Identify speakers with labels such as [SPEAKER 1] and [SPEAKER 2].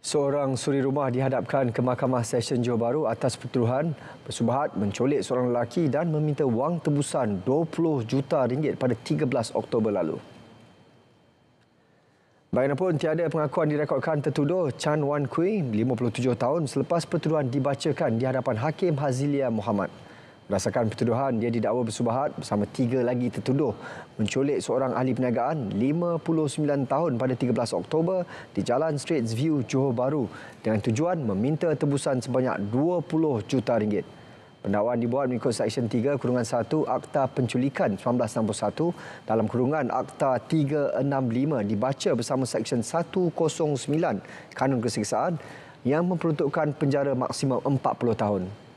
[SPEAKER 1] Seorang suri rumah dihadapkan ke Mahkamah Session Johor Bahru atas pertuduhan bersubahat mencolik seorang lelaki dan meminta wang tebusan 20 juta ringgit pada 13 Oktober lalu. Bagaimanapun, tiada pengakuan direkodkan tertuduh Chan Wan Kui, 57 tahun selepas pertuduhan dibacakan di hadapan Hakim Hazilia Muhammad. Berdasarkan pertuduhan, dia didakwa bersubahat bersama tiga lagi tertuduh menculik seorang ahli perniagaan 59 tahun pada 13 Oktober di Jalan Straits View, Johor Bahru dengan tujuan meminta tebusan sebanyak 20 juta ringgit. Pendakwaan dibuat mengikut Seksyen 3 Kurungan 1 Akta Penculikan 1961 dalam Kurungan Akta 365 dibaca bersama Seksyen 109 Kanun Keseksaan yang memperuntukkan penjara maksimum 40 tahun.